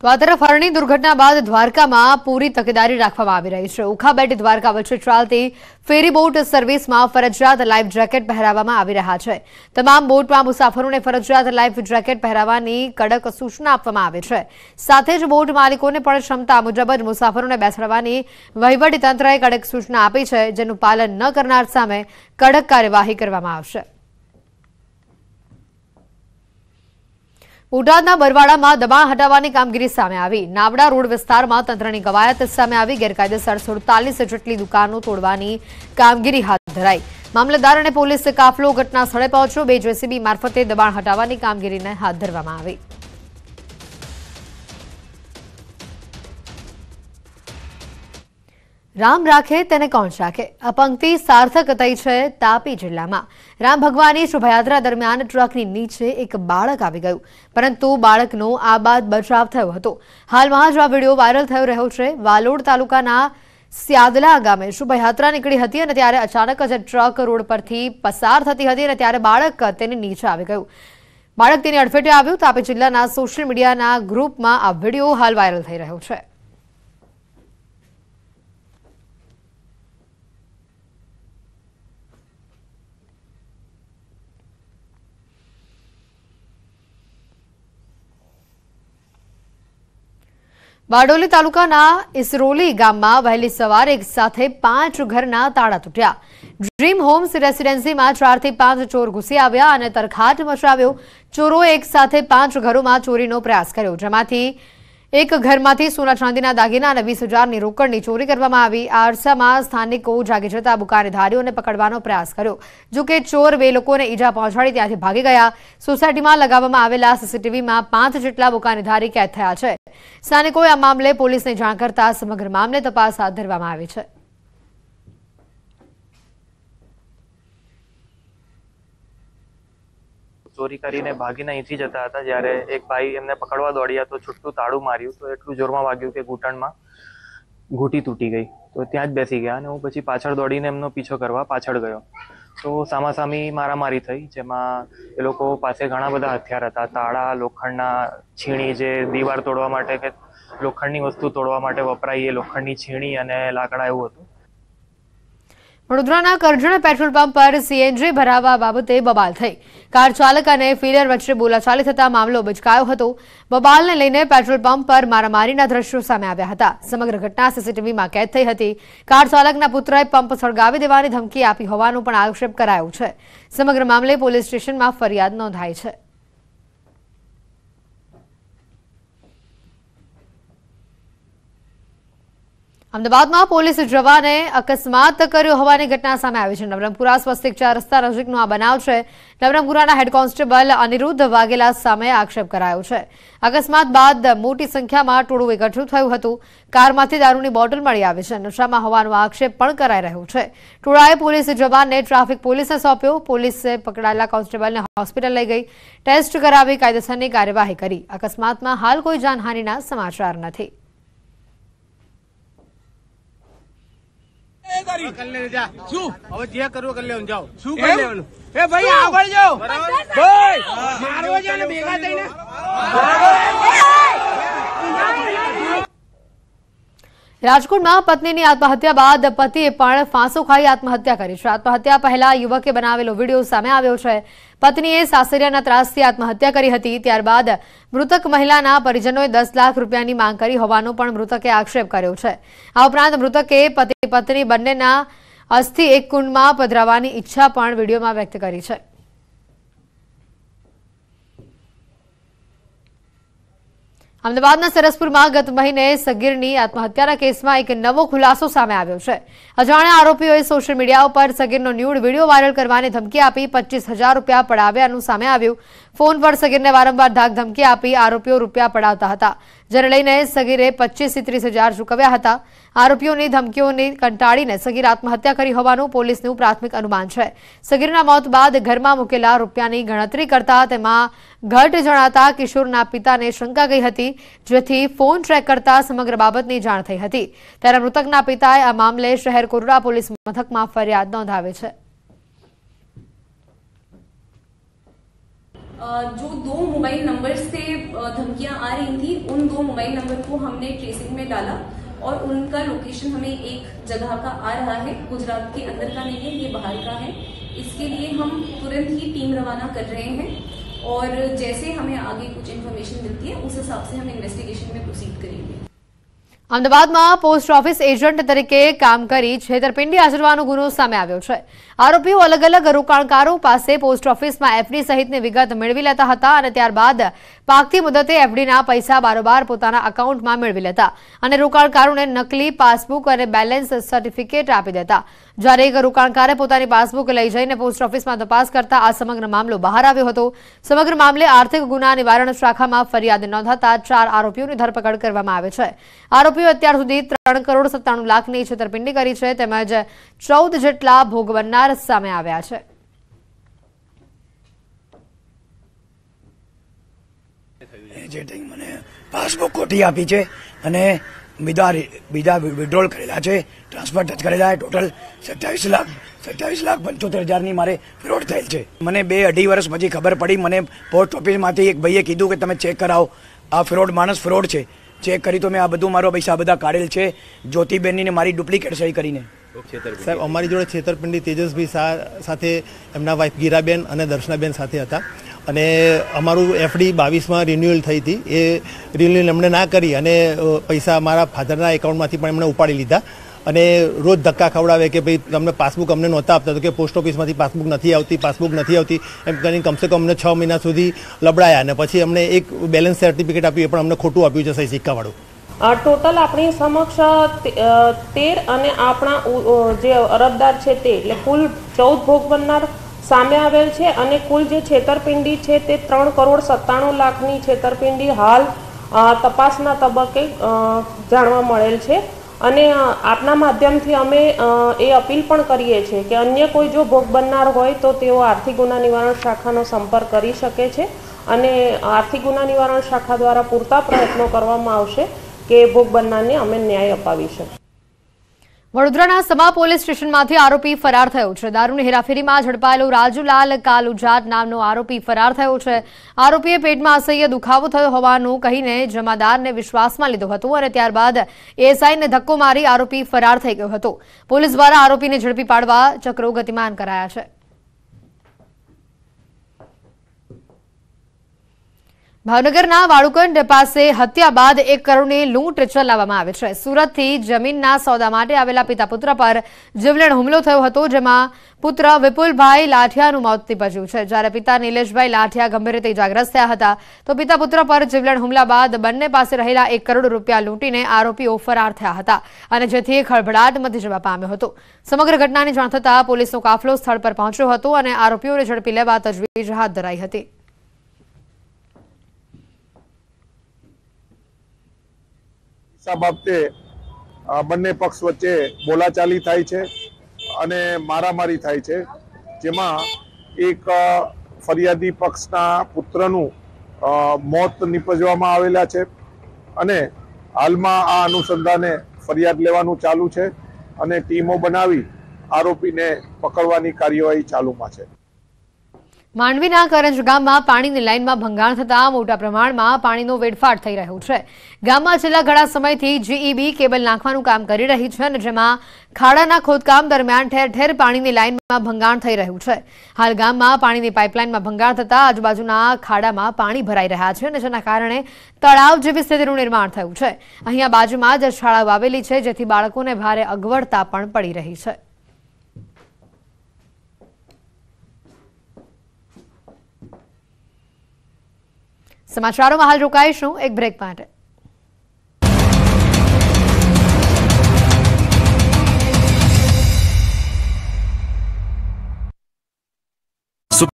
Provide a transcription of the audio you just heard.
તો ફરણી દુર્ઘટના બાદ દ્વારકામાં પૂરી તકેદારી રાખવામાં આવી રહી છે ઉખા બેટ દ્વારકા વચ્ચે ચાલતી ફેરી બોટ સર્વિસમાં ફરજિયાત લાઈફ જેકેટ પહેરાવવામાં આવી રહ્યા છે તમામ બોટમાં મુસાફરોને ફરજિયાત લાઈફ જેકેટ પહેરાવવાની કડક સૂચના આપવામાં આવી છે સાથે જ બોટ માલિકોને પણ ક્ષમતા મુજબ જ મુસાફરોને બેસાડવાની વહીવટીતંત્રએ કડક સૂચના આપી છે જેનું પાલન ન કરનાર સામે કડક કાર્યવાહી કરવામાં આવશે બોટાદના બરવાડામાં દબાણ હટાવવાની કામગીરી સામે આવી નાવડા રોડ વિસ્તારમાં તંત્રની કવાયત સામે આવી ગેરકાયદેસર સુડતાલીસ જેટલી દુકાનો તોડવાની કામગીરી હાથ ધરાઈ મામલતદાર અને પોલીસ કાફલો ઘટના સ્થળે પહોંચ્યો બે જેસીબી મારફતે દબાણ હટાવવાની કામગીરીને હાથ ધરવામાં આવી રામ રાખે તેને કોણ રાખે આ પંક્તિ સાર્થક થઈ છે તાપી જિલ્લામાં રામ ભગવાનની શોભાયાત્રા દરમિયાન ટ્રકની નીચે એક બાળક આવી ગયું પરંતુ બાળકનો આ બાદ બચાવ થયો હતો હાલમાં જ આ વિડીયો વાયરલ થઈ રહ્યો છે વાલોડ તાલુકાના સ્યાદલા ગામે શોભાયાત્રા નીકળી હતી અને ત્યારે અચાનક જ ટ્રક રોડ પરથી પસાર થતી હતી અને ત્યારે બાળક તેની નીચે આવી ગયું બાળક તેની અડફેટે આવ્યું તાપી જિલ્લાના સોશિયલ મીડિયાના ગ્રુપમાં આ વિડીયો હાલ વાયરલ થઈ રહ્યો છે બારડોલી તાલુકાના ઇસરોલી ગામમાં વહેલી સવારે એક સાથે પાંચ ઘરના તાળા તૂટ્યા ડ્રીમ હોમ્સ રેસીડેન્સીમાં ચારથી પાંચ ચોર ઘૂસી આવ્યા અને તરખાટ મચાવ્યો ચોરો એક સાથે પાંચ ઘરોમાં ચોરીનો પ્રયાસ કર્યો જેમાંથી એક ઘરમાંથી સોના ચાંદીના દાગીના વીસ હજારની રોકડની ચોરી કરવામાં આવી આ અરસામાં સ્થાનિકો જાગી જતા બુકાનીધારીઓને પકડવાનો પ્રયાસ કર્યો જોકે ચોર બે લોકોને ઈજા પહોંચાડી ત્યાંથી ભાગી ગયા સોસાયટીમાં લગાવવામાં આવેલા સીસીટીવીમાં પાંચ જેટલા બુકાનીધારી કેદ થયા છે સ્થાનિકોએ આ મામલે પોલીસને જાણ કરતા સમગ્ર મામલે તપાસ હાથ ધરવામાં આવી છે ચોરી કરીને ભાગીને અહીંથી જતા હતા જ્યારે એક ભાઈ એમને પકડવા દોડ્યા તો છૂટું તાળું માર્યું તો એટલું જોરમાં વાગ્યું કે ઘૂંટણમાં ઘૂંટી તૂટી ગઈ તો ત્યાં જ બેસી ગયા અને હું પછી પાછળ દોડીને એમનો પીછો કરવા પાછળ ગયો તો સામાસામી મારામારી થઈ જેમાં એ લોકો પાસે ઘણા બધા હથિયાર હતા તાળા લોખંડના છીણી જે દીવાર તોડવા માટે કે લોખંડની વસ્તુ તોડવા માટે વપરાય એ લોખંડની છીણી અને લાકડા એવું હતું વડોદરાના કરજણ પેટ્રોલ પંપ પર સીએનજી ભરાવા બાબતે બબાલ થઈ કાર ચાલક અને ફીલર વચ્ચે બોલાચાલી થતા મામલો બચકાયો હતો બબાલને લઈને પેટ્રોલ પંપ પર મારામારીના દ્રશ્યો સામે આવ્યા હતા સમગ્ર ઘટના સીસીટીવીમાં કેદ થઈ હતી કાર ચાલકના પુત્રએ પંપ સળગાવી દેવાની ધમકી આપી હોવાનો પણ આક્ષેપ કરાયો છે સમગ્ર મામલે પોલીસ સ્ટેશનમાં ફરિયાદ નોંધાઈ છે અમદાવાદમાં પોલીસ જવાને અકસ્માત કર્યો હોવાની ઘટના સામે આવી છે નવરંગપુરા સ્વસ્તિક ચાર રસ્તા નજીકનો આ બનાવ છે નવરંગપુરાના હેડ કોન્સ્ટેબલ અનિરુદ્ધ વાઘેલા સામે આક્ષેપ કરાયો છે અકસ્માત બાદ મોટી સંખ્યામાં ટોળું એકઠું થયું હતું કારમાંથી દારૂની બોટલ મળી આવી છે નશામાં હોવાનો આક્ષેપ પણ કરાઈ રહ્યો છે ટોળાએ પોલીસ જવાનને ટ્રાફિક પોલીસને સોંપ્યો પોલીસે પકડાયેલા કોન્સ્ટેબલને હોસ્પિટલ લઈ ગઈ ટેસ્ટ કરાવી કાયદેસરની કાર્યવાહી કરી અકસ્માતમાં હાલ કોઈ જાનહાનિના સમાચાર નથી તારી શું હવે જે કરવું કરી લેવાનું જાઓ શું કરી લેવાનું એ ભાઈ આગળ જાઓ ભાઈ મારવા જાવ ભેગા થઈને રાજકોટમાં પત્નીની આત્મહત્યા બાદ પતિએ પણ ફાંસો ખાઈ આત્મહત્યા કરી છે આત્મહત્યા પહેલા યુવકે બનાવેલો વિડીયો સામે આવ્યો છે પત્નીએ સાસરિયાના ત્રાસથી આત્મહત્યા કરી હતી ત્યારબાદ મૃતક મહિલાના પરિજનોએ દસ લાખ રૂપિયાની માંગ કરી હોવાનો પણ મૃતકે આક્ષેપ કર્યો છે આ ઉપરાંત મૃતકે પતિ પત્ની બંનેના અસ્થિ એક કુંડમાં પધરાવાની ઈચ્છા પણ વિડીયોમાં વ્યક્ત કરી છે અમદાવાદના સરસપુરમાં ગત મહિને સગીરની આત્મહત્યાના કેસમાં એક નવો ખુલાસો સામે આવ્યો છે અજાણ્યા આરોપીઓએ સોશિયલ મીડિયા ઉપર સગીરનો ન્યૂડ વિડીયો વાયરલ કરવાની ધમકી આપી પચીસ રૂપિયા પડાવ્યાનું સામે આવ્યું ફોન પર સગીરને વારંવાર ધાક ધમકી આપી આરોપીઓ રૂપિયા પડાવતા હતા જેને લઈને સગીરે પચીસથી ત્રીસ હજાર ચૂકવ્યા હતા આરોપીઓની ધમકીઓને કંટાળીને સગીર આત્મહત્યા કરી હોવાનું પોલીસનું પ્રાથમિક અનુમાન છે સગીરના મોત બાદ ઘરમાં મૂકેલા રૂપિયાની ગણતરી કરતા તેમાં ઘટ જણાતા કિશોરના પિતાને શંકા ગઈ હતી જેથી ફોન ટ્રેક કરતા સમગ્ર બાબતની જાણ થઈ હતી ત્યારે મૃતકના પિતાએ આ મામલે શહેર કોરડા પોલીસ મથકમાં ફરિયાદ નોંધાવી છે जो दो मोबाइल नंबर से धमकियां आ रही थी उन दो मोबाइल नंबर को हमने ट्रेसिंग में डाला और उनका लोकेशन हमें एक जगह का आ रहा है गुजरात के अंदर का नहीं है ये बाहर का है इसके लिए हम तुरंत ही टीम रवाना कर रहे हैं और जैसे हमें आगे कुछ इन्फॉर्मेशन मिलती है उस हिसाब से हम इन्वेस्टिगेशन में प्रोसीड करेंगे અમદાવાદમાં પોસ્ટ ઓફિસ એજન્ટ તરીકે કામ કરી છેતરપિંડી આચરવાનો ગુનો સામે આવ્યો છે આરોપીઓ અલગ અલગ રોકાણકારો પાસે પોસ્ટ ઓફિસમાં એફડી સહિતની વિગત મેળવી લેતા હતા અને ત્યારબાદ પાકથી મુદતે એફડીના પૈસા બારોબાર પોતાના એકાઉન્ટમાં મેળવી લેતા અને રોકાણકારોને નકલી પાસબુક અને બેલેન્સ સર્ટિફિકેટ આપી દેતા જ્યારે એક રોકાણકારે પોતાની પાસબુક લઈ જઈને પોસ્ટ ઓફિસમાં તપાસ કરતા આ સમગ્ર મામલો બહાર આવ્યો હતો સમગ્ર મામલે આર્થિક ગુના નિવારણ શાખામાં ફરિયાદ નોંધાતા ચાર આરોપીઓની ધરપકડ કરવામાં આવે છે આરોપીઓ અત્યાર સુધી ત્રણ કરોડ સત્તાણું લાખની છેતરપિંડી કરી છે તેમજ ચૌદ જેટલા ભોગ સામે આવ્યા છે કરીને મને પાસબુક ખોટી આપી છે અને બીજા બીજા વિડ્રોલ કરેલા છે ટ્રાન્સફર ટચ કરેલા છે ટોટલ સત્યાવીસ લાખ સત્યાવીસ લાખ પંચોતેર હજારની મારે ફ્રોડ થયેલ છે મને બે અઢી વર્ષ પછી ખબર પડી મને પોસ્ટ ઓફિસમાંથી એક ભાઈએ કીધું કે તમે ચેક કરાવો આ ફ્રોડ માણસ ફ્રોડ છે ચેક કરી તો મેં આ બધું મારો પૈસા બધા કાઢેલ છે જ્યોતિબેનની મારી ડુપ્લિકેટ સહી કરીને સાહેબ અમારી જોડે છેતરપિંડી તેજસભાઈ શાહ સાથે એમના વાઇફ ગીરાબેન અને દર્શનાબેન સાથે હતા અને અમારું એફડી બાવીસમાં રિન્યુઅલ થઈ હતી એ રિન્યુઅલ એમણે ના કરી અને પૈસા અમારા ફાધરના એકાઉન્ટમાંથી પણ એમણે ઉપાડી લીધા અને રોજ ધક્કા ખવડાવે કે ભાઈ તમને પાસબુક અમને નહોતા આપતા તો કે પોસ્ટ ઓફિસમાંથી પાસબુક નથી આવતી પાસબુક નથી આવતી એમ કરીને કમસે કમ અમને છ મહિના સુધી લબડાયા અને પછી અમને એક બેલેન્સ સર્ટિફિકેટ આપ્યું એ પણ અમને ખોટું આપ્યું છે સહી સિક્કાવાળું ટોટલ આપણી સમક્ષ તેર અને આપણા જે અરબદાર છે તે એટલે કુલ ચૌદ ભોગ બનનાર સામે આવેલ છે અને કુલ જે છેતરપિંડી છે તે ત્રણ કરોડ સત્તાણું લાખની છેતરપિંડી હાલ તપાસના તબક્કે જાણવા મળેલ છે અને આપના માધ્યમથી અમે એ અપીલ પણ કરીએ છીએ કે અન્ય કોઈ જો ભોગ બનનાર હોય તો તેઓ આર્થિક ગુના નિવારણ શાખાનો સંપર્ક કરી શકે છે અને આર્થિક ગુના નિવારણ શાખા દ્વારા પૂરતા પ્રયત્નો કરવામાં આવશે કે ભોગ બનનારને અમે ન્યાય અપાવી શકીએ વડોદરાના સમા પોલીસ સ્ટેશનમાંથી આરોપી ફરાર થયો છે દારૂની હેરાફેરીમાં ઝડપાયેલો રાજુલાલ કાલુજાત નામનો આરોપી ફરાર થયો છે આરોપીએ પેટમાં અસહ્ય દુખાવો થયો હોવાનું કહીને જમાદારને વિશ્વાસમાં લીધો હતો અને ત્યારબાદ એએસઆઈને ધક્કો મારી આરોપી ફરાર થઈ ગયો હતો પોલીસ દ્વારા આરોપીને ઝડપી પાડવા ચક્રો ગતિમાન કરાયા છે ભાવનગરના વાળુકંડ પાસે હત્યા બાદ એક કરોડની લૂંટ ચલાવવામાં આવી છે સુરતથી જમીનના સોદા માટે આવેલા પિતા પુત્ર પર જીવલેણ હુમલો થયો હતો જેમાં પુત્ર વિપુલભાઈ લાઠિયાનું મોત નીપજ્યું છે જ્યારે પિતા નિલેશભાઈ લાઠિયા ગંભીર રીતે ઇજાગ્રસ્ત થયા હતા તો પિતા પુત્ર પર જીવલેણ હુમલા બાદ બંને પાસે રહેલા એક કરોડ રૂપિયા લૂંટીને આરોપીઓ ફરાર થયા હતા અને જેથી ખળભળાટ મચી જવા પામ્યો હતો સમગ્ર ઘટનાની જાણ થતાં પોલીસનો કાફલો સ્થળ પર પહોંચ્યો હતો અને આરોપીઓને ઝડપી લેવા તજવીજ હાથ ધરાઈ હતી ચિકિત્સા બાબતે બંને પક્ષ વચ્ચે બોલાચાલી થાય છે અને મારામારી થાય છે જેમાં એક ફરિયાદી પક્ષના પુત્રનું મોત નિપજવામાં આવેલા છે અને હાલમાં આ અનુસંધાને ફરિયાદ લેવાનું ચાલુ છે અને ટીમો બનાવી આરોપીને પકડવાની કાર્યવાહી ચાલુમાં છે માંડવીના કરંજ ગામમાં પાણીની લાઇનમાં ભંગાણ થતાં મોટા પ્રમાણમાં પાણીનો વેડફાટ થઈ રહ્યો છે ગામમાં છેલ્લા ઘણા સમયથી જીઈબી e કેબલ નાખવાનું કામ કરી રહી છે અને જેમાં ખાડાના ખોદકામ દરમિયાન ઠેર ઠેર પાણીની લાઇનમાં ભંગાણ થઈ રહ્યું છે હાલ ગામમાં પાણીની પાઇપલાઇનમાં ભંગાણ થતાં આજુબાજુના ખાડામાં પાણી ભરાઈ રહ્યા છે અને જેના કારણે તળાવ જેવી સ્થિતિનું નિર્માણ થયું છે અહીંયા બાજુમાં જ શાળાઓ આવેલી છે જેથી બાળકોને ભારે અગવડતા પણ પડી રહી છે સમાચારોમાં હાલ રોકાઈશું એક બ્રેક માટે